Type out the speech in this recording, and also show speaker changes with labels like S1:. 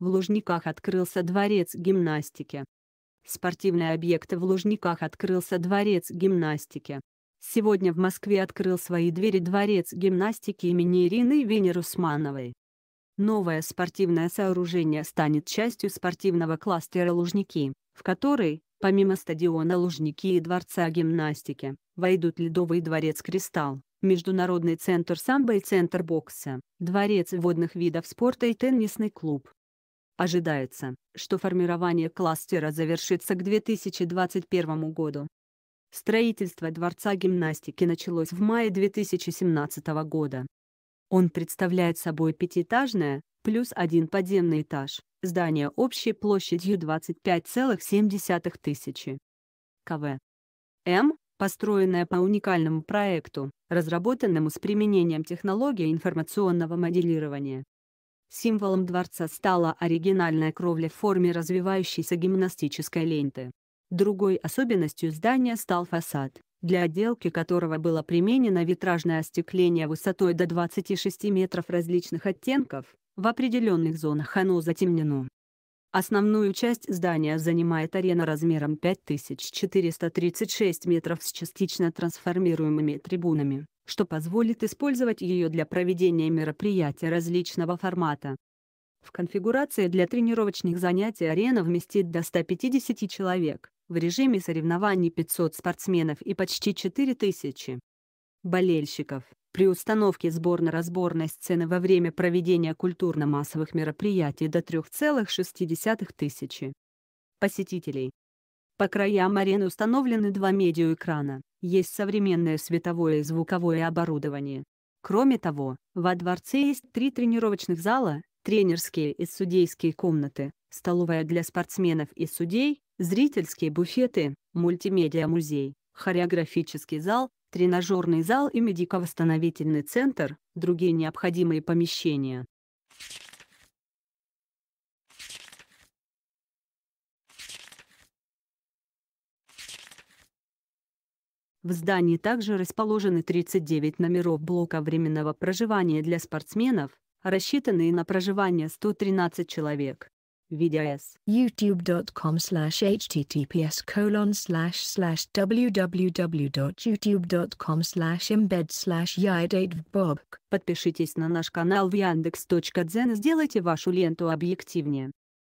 S1: В Лужниках открылся дворец гимнастики. Спортивные объекты в Лужниках открылся дворец гимнастики. Сегодня в Москве открыл свои двери дворец гимнастики имени Ирины Венерусмановой. Новое спортивное сооружение станет частью спортивного кластера «Лужники», в который, помимо стадиона «Лужники» и дворца гимнастики, войдут Ледовый дворец «Кристалл», Международный центр самбо и центр бокса, дворец водных видов спорта и теннисный клуб. Ожидается, что формирование кластера завершится к 2021 году. Строительство Дворца гимнастики началось в мае 2017 года. Он представляет собой пятиэтажное, плюс один подземный этаж, здание общей площадью 25,7 тысячи кв. М, построенное по уникальному проекту, разработанному с применением технологии информационного моделирования. Символом дворца стала оригинальная кровля в форме развивающейся гимнастической ленты. Другой особенностью здания стал фасад, для отделки которого было применено витражное остекление высотой до 26 метров различных оттенков, в определенных зонах оно затемнено. Основную часть здания занимает арена размером 5436 метров с частично трансформируемыми трибунами, что позволит использовать ее для проведения мероприятий различного формата. В конфигурации для тренировочных занятий арена вместит до 150 человек, в режиме соревнований 500 спортсменов и почти 4000 болельщиков. При установке сборно-разборной сцены во время проведения культурно-массовых мероприятий до 3,6 тысячи посетителей. По краям арены установлены два медиаэкрана есть современное световое и звуковое оборудование. Кроме того, во дворце есть три тренировочных зала, тренерские и судейские комнаты, столовая для спортсменов и судей, зрительские буфеты, мультимедиа-музей, хореографический зал, тренажерный зал и медико-восстановительный центр, другие необходимые помещения. В здании также расположены 39 номеров блока временного проживания для спортсменов, рассчитанные на проживание 113 человек. VDS. youtube.com slash https colon slash slash www.youtube.com slash embed slash Подпишитесь на наш канал в Яндекс.Дзен и сделайте вашу ленту объективнее.